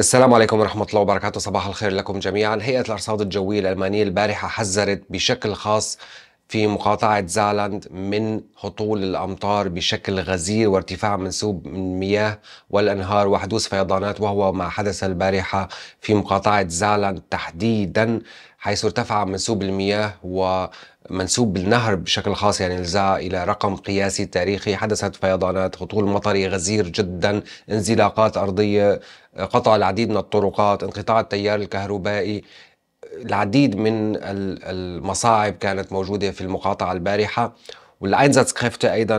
السلام عليكم ورحمة الله وبركاته صباح الخير لكم جميعا هيئة الأرصاد الجوية الألمانية البارحة حذرت بشكل خاص في مقاطعة زالاند من هطول الأمطار بشكل غزير وارتفاع منسوب من مياه والأنهار وحدوث فيضانات وهو ما حدث البارحة في مقاطعة زالاند تحديدا حيث ارتفع منسوب المياه ومنسوب النهر بشكل خاص يعني الزا إلى رقم قياسي تاريخي حدثت فيضانات هطول مطري غزير جدا انزلاقات أرضية قطع العديد من الطرقات انقطاع التيار الكهربائي العديد من المصاعب كانت موجودة في المقاطعة البارحة والاينزاتس كريفت أيضا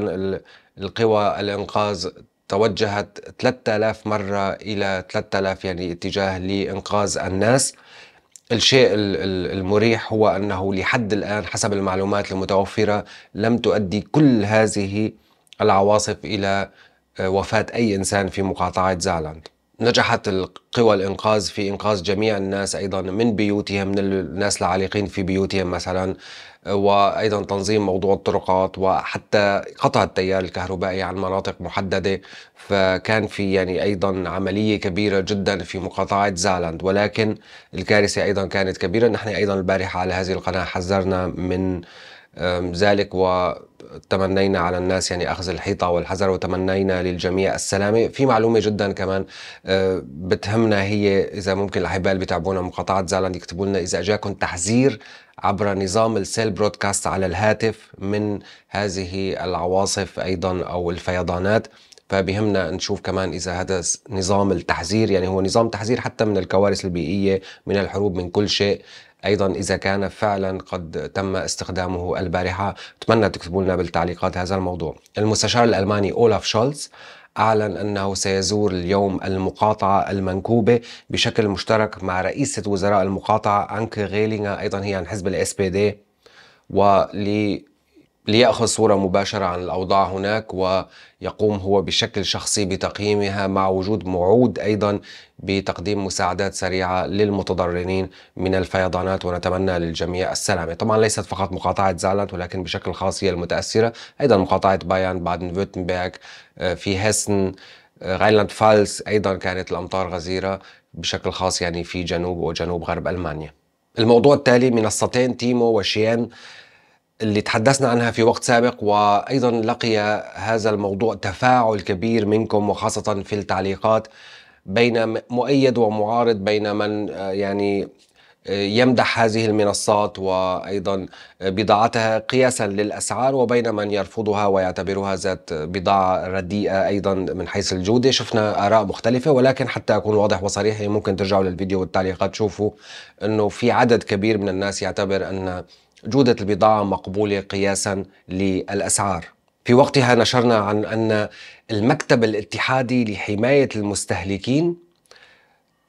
القوى الإنقاذ توجهت 3000 مرة إلى 3000 يعني اتجاه لإنقاذ الناس الشيء المريح هو انه لحد الان حسب المعلومات المتوفره لم تؤدي كل هذه العواصف الى آه، وفاه اي انسان في مقاطعه زعلاند. نجحت قوى الانقاذ في انقاذ جميع الناس ايضا من بيوتهم من الناس العالقين في بيوتهم مثلا وايضا تنظيم موضوع الطرقات وحتى قطع التيار الكهربائي عن مناطق محدده فكان في يعني ايضا عمليه كبيره جدا في مقاطعه زالاند ولكن الكارثه ايضا كانت كبيره نحن ايضا البارحه على هذه القناه حذرنا من ذلك وتمنينا على الناس يعني اخذ الحيطه والحذر وتمنينا للجميع السلامه في معلومه جدا كمان آه، بتهمنا هي اذا ممكن الاحباء اللي بيتابعونا مقاطعه زالاند يكتبوا لنا اذا اجاكم تحذير عبر نظام السيل برودكاست على الهاتف من هذه العواصف أيضا أو الفيضانات فبهمنا نشوف كمان اذا هذا نظام التحذير يعني هو نظام تحذير حتى من الكوارث البيئيه من الحروب من كل شيء ايضا اذا كان فعلا قد تم استخدامه البارحه اتمنى تكتبوا لنا بالتعليقات هذا الموضوع المستشار الالماني اولاف شولز أعلن أنه سيزور اليوم المقاطعة المنكوبة بشكل مشترك مع رئيسة وزراء المقاطعة أنك غيلينغا أيضا هي عن حزب الاس بي دي ليأخذ صورة مباشرة عن الأوضاع هناك ويقوم هو بشكل شخصي بتقييمها مع وجود موعود أيضا بتقديم مساعدات سريعة للمتضررين من الفيضانات ونتمنى للجميع السلامة طبعا ليست فقط مقاطعة زالت ولكن بشكل خاص هي المتأثرة أيضا مقاطعة بايان بعد فيرتنبرغ آه، في هيسن آه، غايلاند فالس أيضا كانت الأمطار غزيرة بشكل خاص يعني في جنوب وجنوب غرب ألمانيا الموضوع التالي منصتين تيمو وشيان اللي تحدثنا عنها في وقت سابق وايضا لقي هذا الموضوع تفاعل كبير منكم وخاصه في التعليقات بين مؤيد ومعارض بين من آه، يعني آه، يمدح هذه المنصات وايضا بضاعتها قياسا للاسعار وبين من يرفضها ويعتبرها ذات بضاعه رديئه ايضا من حيث الجوده شفنا اراء مختلفه ولكن حتى اكون واضح وصريح ممكن ترجعوا للفيديو والتعليقات تشوفوا انه في عدد كبير من الناس يعتبر ان جودة البضاعة مقبولة قياسا للأسعار في وقتها نشرنا عن أن المكتب الاتحادي لحماية المستهلكين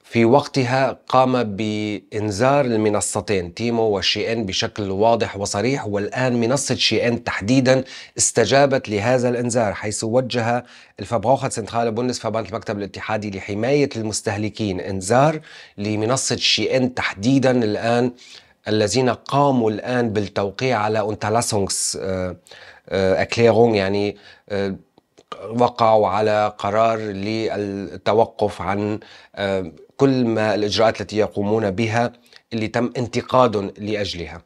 في وقتها قام بإنذار المنصتين تيمو وشي إن بشكل واضح وصريح والآن منصة شي إن تحديدا استجابت لهذا الإنذار حيث وجه الفبروخة سنترال بونس بوندسفابانت المكتب الاتحادي لحماية المستهلكين إنذار لمنصة شي إن تحديدا الآن الذين قاموا الآن بالتوقيع على أنتلاسونغس آه، آه، أكليرونغ يعني آه، وقعوا على قرار للتوقف عن كل ما الإجراءات التي يقومون بها اللي تم انتقاد لأجلها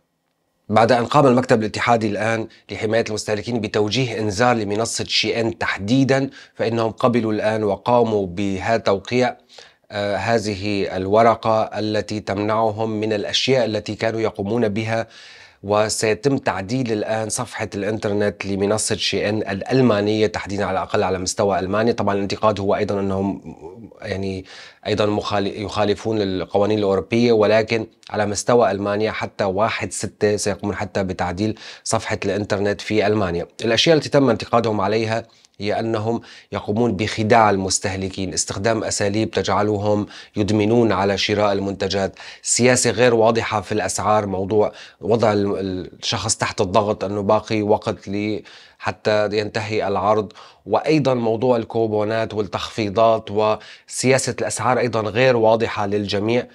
بعد أن قام المكتب الاتحادي الآن لحماية المستهلكين بتوجيه إنذار لمنصة شي إن تحديدا فإنهم قبلوا الآن وقاموا بهذا التوقيع آه، هذه الورقه التي تمنعهم من الاشياء التي كانوا يقومون بها وسيتم تعديل الان صفحه الانترنت لمنصه شي ان الالمانيه تحديدا على الاقل على مستوى المانيا، طبعا الانتقاد هو ايضا انهم يعني ايضا يخالفون القوانين الاوروبيه ولكن على مستوى المانيا حتى 1 6 سيقومون حتى بتعديل صفحه الانترنت في المانيا. الاشياء التي تم انتقادهم عليها هي انهم يقومون بخداع المستهلكين، استخدام اساليب تجعلهم يدمنون على شراء المنتجات، سياسه غير واضحه في الاسعار، موضوع وضع الشخص تحت الضغط انه باقي وقت لي حتى ينتهي العرض، وايضا موضوع الكوبونات والتخفيضات وسياسه الاسعار ايضا غير واضحه للجميع.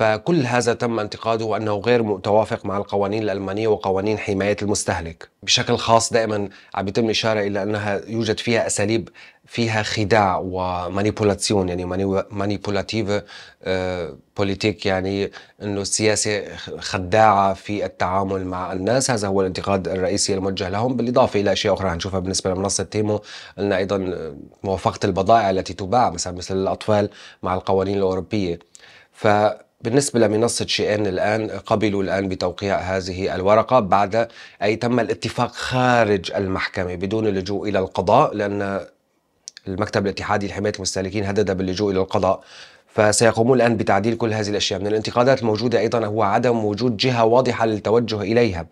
فكل هذا تم انتقاده وأنه غير متوافق مع القوانين الألمانية وقوانين حماية المستهلك بشكل خاص دائما عم يتم إشارة إلى أنها يوجد فيها أساليب فيها خداع ومانيبولاسيون يعني مانيبولاتيف آه، بوليتيك يعني انه السياسه خداعه في التعامل مع الناس هذا هو الانتقاد الرئيسي الموجه لهم بالاضافه الى اشياء اخرى هنشوفها بالنسبه لمنصه تيمو قلنا ايضا موافقه البضائع التي تباع مثلا مثل الاطفال مع القوانين الاوروبيه ف بالنسبة لمنصة شيئان الآن قبلوا الآن بتوقيع هذه الورقة بعد أي تم الاتفاق خارج المحكمة بدون اللجوء إلى القضاء لأن المكتب الاتحادي لحماية المستهلكين هدد باللجوء إلى القضاء فسيقومون الآن بتعديل كل هذه الأشياء من الانتقادات الموجودة أيضا هو عدم وجود جهة واضحة للتوجه إليها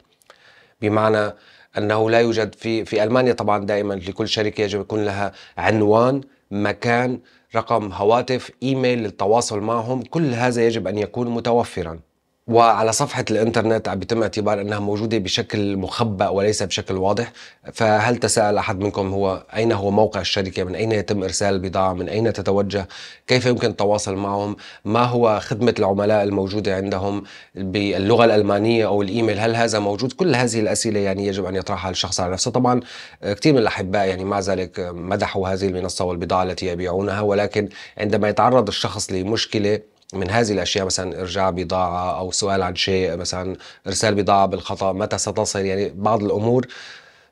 بمعنى أنه لا يوجد في في ألمانيا طبعا دائما لكل شركة يجب يكون لها عنوان مكان رقم هواتف ايميل للتواصل معهم كل هذا يجب ان يكون متوفرا وعلى صفحة الإنترنت عم بيتم اعتبار أنها موجودة بشكل مخبأ وليس بشكل واضح فهل تساءل أحد منكم هو أين هو موقع الشركة من أين يتم إرسال البضاعة من أين تتوجه كيف يمكن التواصل معهم ما هو خدمة العملاء الموجودة عندهم باللغة الألمانية أو الإيميل هل هذا موجود كل هذه الأسئلة يعني يجب أن يطرحها الشخص على نفسه طبعا آه، كثير من الأحباء يعني مع ذلك آه، مدحوا هذه المنصة والبضاعة التي يبيعونها ولكن عندما يتعرض الشخص لمشكلة من هذه الاشياء مثلا ارجاع بضاعه او سؤال عن شيء مثلا ارسال بضاعه بالخطا متى ستصل يعني بعض الامور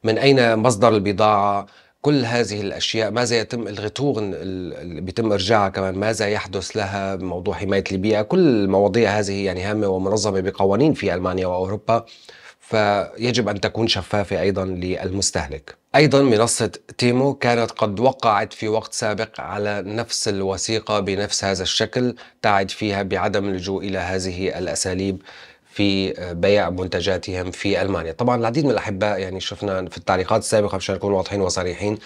من اين مصدر البضاعه كل هذه الاشياء ماذا يتم الغتور اللي بيتم ارجاعها كمان ماذا يحدث لها موضوع حمايه البيئه كل المواضيع هذه يعني هامه ومنظمه بقوانين في المانيا واوروبا فيجب أن تكون شفافة أيضا للمستهلك أيضا منصة تيمو كانت قد وقعت في وقت سابق على نفس الوثيقة بنفس هذا الشكل تعد فيها بعدم اللجوء إلى هذه الأساليب في بيع منتجاتهم في المانيا طبعا العديد من الاحباء يعني شفنا في التعليقات السابقه مشان نكون واضحين وصريحين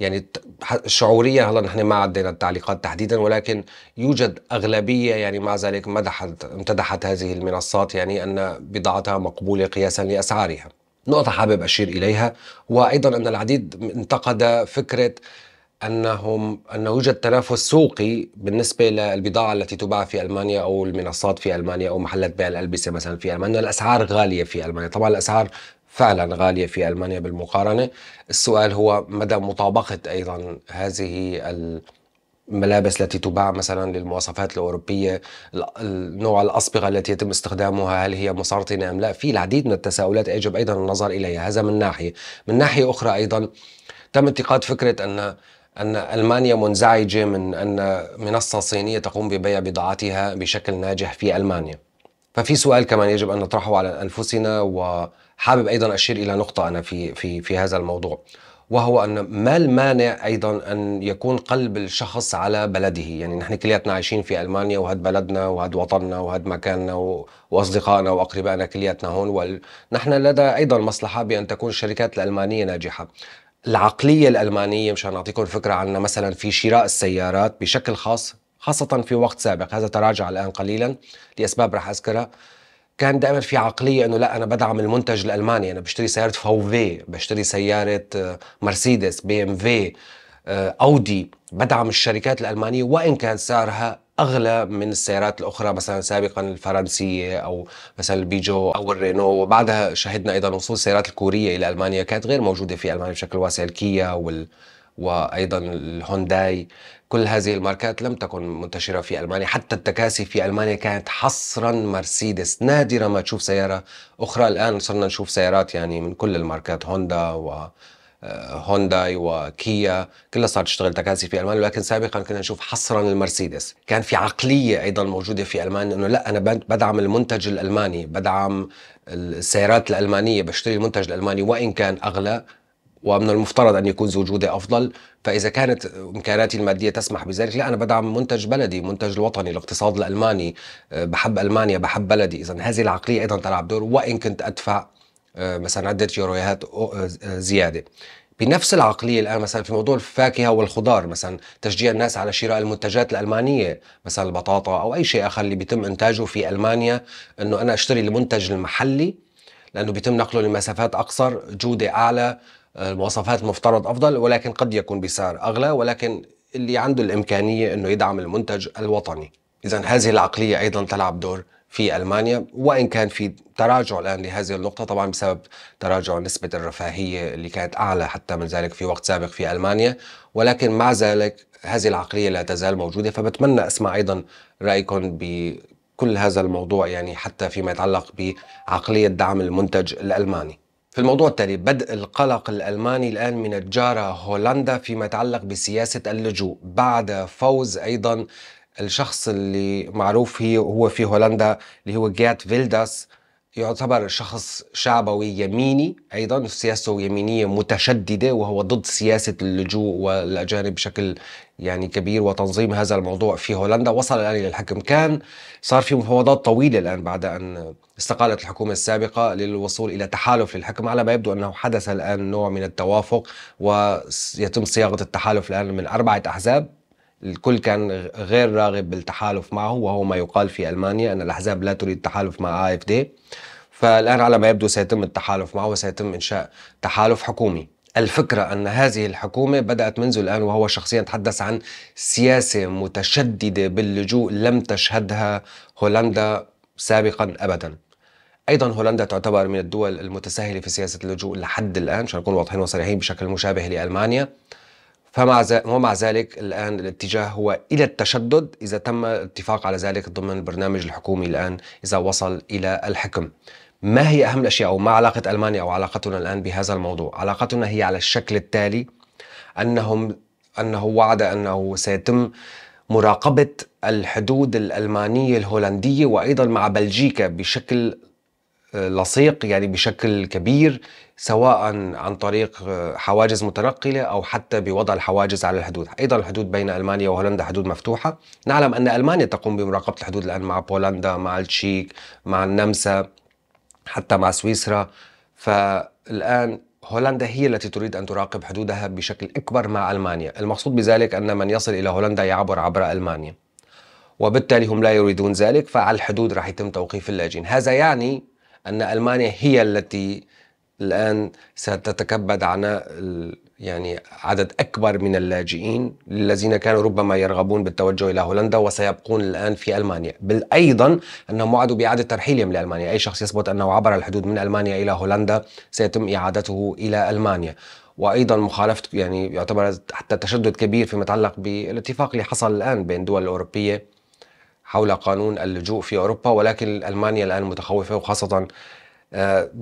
يعني شعوريا هلا نحن ما عدينا التعليقات تحديدا ولكن يوجد اغلبيه يعني مع ذلك مدحت امتدحت هذه المنصات يعني ان بضاعتها مقبوله قياسا لاسعارها. نقطه حابب اشير اليها وايضا ان العديد انتقد فكره انهم انه يوجد تنافس سوقي بالنسبه للبضاعه التي تباع في المانيا او المنصات في المانيا او محلات بيع الالبسه مثلا في المانيا، الاسعار غاليه في المانيا، طبعا الاسعار فعلا غالية في ألمانيا بالمقارنة السؤال هو مدى مطابقة أيضا هذه الملابس التي تباع مثلا للمواصفات الأوروبية نوع الأصبغة التي يتم استخدامها هل هي مسرطنة أم لا في العديد من التساؤلات يجب أيضا النظر إليها هذا من ناحية من ناحية أخرى أيضا تم انتقاد فكرة أن أن ألمانيا منزعجة من أن منصة صينية تقوم ببيع بضاعتها بشكل ناجح في ألمانيا ففي سؤال كمان يجب ان نطرحه على انفسنا وحابب ايضا اشير الى نقطه انا في في في هذا الموضوع وهو ان ما المانع ايضا ان يكون قلب الشخص على بلده، يعني نحن كلياتنا عايشين في المانيا وهذا بلدنا وهذا وطننا وهذا مكاننا واصدقائنا واقربائنا كلياتنا هون ونحن لدى ايضا مصلحه بان تكون الشركات الالمانيه ناجحه. العقليه الالمانيه مشان نعطيكم فكره عنها مثلا في شراء السيارات بشكل خاص خاصة في وقت سابق هذا تراجع الآن قليلا لأسباب راح أذكرها كان دائما في عقلية أنه لا أنا بدعم المنتج الألماني أنا بشتري سيارة في بشتري سيارة آه، مرسيدس بي ام في آه، أودي بدعم الشركات الألمانية وإن كان سعرها اغلى من السيارات الاخرى مثلا سابقا الفرنسيه او مثلا البيجو او الرينو وبعدها شهدنا ايضا وصول السيارات الكوريه الى المانيا كانت غير موجوده في المانيا بشكل واسع الكيا وال وايضا الهونداي كل هذه الماركات لم تكن منتشرة في ألمانيا حتى التكاسي في ألمانيا كانت حصرا مرسيدس نادرا ما تشوف سيارة أخرى الآن صرنا نشوف سيارات يعني من كل الماركات هوندا و آه، هونداي وكيا كلها صارت تشتغل تكاسي في المانيا ولكن سابقا كنا نشوف حصرا المرسيدس كان في عقليه ايضا موجوده في المانيا انه لا انا بدعم المنتج الالماني بدعم السيارات الالمانيه بشتري المنتج الالماني وان كان اغلى ومن المفترض أن يكون جوده أفضل فإذا كانت إمكاناتي المادية تسمح بذلك لا أنا بدعم منتج بلدي منتج الوطني الاقتصاد الألماني آه، بحب ألمانيا بحب بلدي إذا هذه العقلية أيضا تلعب دور وإن كنت أدفع آه، مثلا عدة يورويات آه، زيادة بنفس العقليه الان مثلا في موضوع الفاكهه والخضار مثلا تشجيع الناس على شراء المنتجات الالمانيه مثلا البطاطا او اي شيء اخر اللي بيتم انتاجه في المانيا انه انا اشتري المنتج المحلي لانه بيتم نقله لمسافات اقصر جوده اعلى المواصفات المفترض افضل ولكن قد يكون بسعر اغلى ولكن اللي عنده الامكانيه انه يدعم المنتج الوطني. اذا هذه العقليه ايضا تلعب دور في المانيا وان كان في تراجع الان لهذه النقطه طبعا بسبب تراجع نسبه الرفاهيه اللي كانت اعلى حتى من ذلك في وقت سابق في المانيا ولكن مع ذلك هذه العقليه لا تزال موجوده فبتمنى اسمع ايضا رايكم بكل هذا الموضوع يعني حتى فيما يتعلق بعقليه دعم المنتج الالماني في الموضوع التالي بدء القلق الألماني الآن من الجارة هولندا فيما يتعلق بسياسة اللجوء بعد فوز أيضا الشخص اللي معروف هو في هولندا اللي هو جيات فيلداس يعتبر شخص شعبوي يميني ايضا سياسته يمينيه متشدده وهو ضد سياسه اللجوء والاجانب بشكل يعني كبير وتنظيم هذا الموضوع في هولندا وصل الان الى الحكم كان صار في مفاوضات طويله الان بعد ان استقالت الحكومه السابقه للوصول الى تحالف للحكم على ما يبدو انه حدث الان نوع من التوافق ويتم صياغه التحالف الان من اربعه احزاب الكل كان غير راغب بالتحالف معه وهو ما يقال في المانيا ان الاحزاب لا تريد التحالف مع اف دي فالان على ما يبدو سيتم التحالف معه وسيتم انشاء تحالف حكومي الفكرة أن هذه الحكومة بدأت منذ الآن وهو شخصيا تحدث عن سياسة متشددة باللجوء لم تشهدها هولندا سابقا أبدا ايضا هولندا تعتبر من الدول المتساهله في سياسه اللجوء لحد الان عشان نكون واضحين وصريحين بشكل مشابه لالمانيا فمع ومع ذلك الآن الاتجاه هو إلى التشدد إذا تم الاتفاق على ذلك ضمن البرنامج الحكومي الآن إذا وصل إلى الحكم ما هي أهم الأشياء أو ما علاقة ألمانيا أو علاقتنا الآن بهذا الموضوع علاقتنا هي على الشكل التالي أنهم أنه وعد أنه سيتم مراقبة الحدود الألمانية الهولندية وأيضا مع بلجيكا بشكل آه، لصيق يعني بشكل كبير سواء عن طريق آه، حواجز متنقلة أو حتى بوضع الحواجز على الحدود أيضا الحدود بين ألمانيا وهولندا حدود مفتوحة نعلم أن ألمانيا تقوم بمراقبة الحدود الآن مع بولندا مع التشيك مع النمسا حتى مع سويسرا فالآن هولندا هي التي تريد أن تراقب حدودها بشكل أكبر مع ألمانيا المقصود بذلك أن من يصل إلى هولندا يعبر عبر ألمانيا وبالتالي هم لا يريدون ذلك فعلى الحدود راح يتم توقيف اللاجئين هذا يعني أن ألمانيا هي التي الآن ستتكبد عناء يعني عدد أكبر من اللاجئين الذين كانوا ربما يرغبون بالتوجه إلى هولندا وسيبقون الآن في ألمانيا بل أيضا أنهم وعدوا بإعادة ترحيلهم لألمانيا أي شخص يثبت أنه عبر الحدود من ألمانيا إلى هولندا سيتم إعادته إلى ألمانيا وايضا مخالفه يعني يعتبر حتى تشدد كبير فيما يتعلق بالاتفاق اللي حصل الان بين الدول الاوروبيه حول قانون اللجوء في اوروبا ولكن المانيا الان متخوفه وخاصه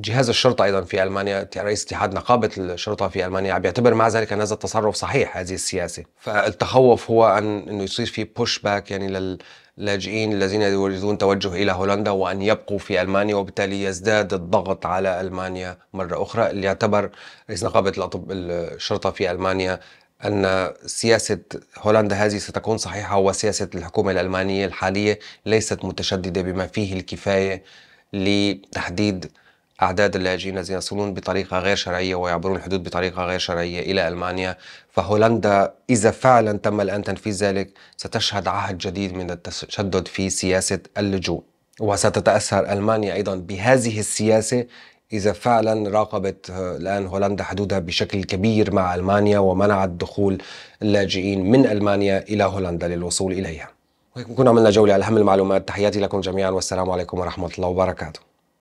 جهاز الشرطة أيضا في ألمانيا رئيس اتحاد نقابة الشرطة في ألمانيا يعتبر مع ذلك أن هذا التصرف صحيح هذه السياسة فالتخوف هو أن أنه يصير في بوش باك يعني للاجئين الذين يريدون توجه إلى هولندا وأن يبقوا في ألمانيا وبالتالي يزداد الضغط على ألمانيا مرة أخرى اللي يعتبر رئيس نقابة الأطب الشرطة في ألمانيا أن سياسة هولندا هذه ستكون صحيحة وسياسة الحكومة الألمانية الحالية ليست متشددة بما فيه الكفاية لتحديد أعداد اللاجئين الذين يصلون بطريقة غير شرعية ويعبرون الحدود بطريقة غير شرعية إلى ألمانيا فهولندا إذا فعلا تم الآن تنفيذ ذلك ستشهد عهد جديد من التشدد في سياسة اللجوء وستتأثر ألمانيا أيضا بهذه السياسة إذا فعلا راقبت آه، الآن هولندا حدودها بشكل كبير مع ألمانيا ومنعت دخول اللاجئين من ألمانيا إلى هولندا للوصول إليها وهيك بنكون عملنا جولة على أهم المعلومات تحياتي لكم جميعا والسلام عليكم ورحمة الله وبركاته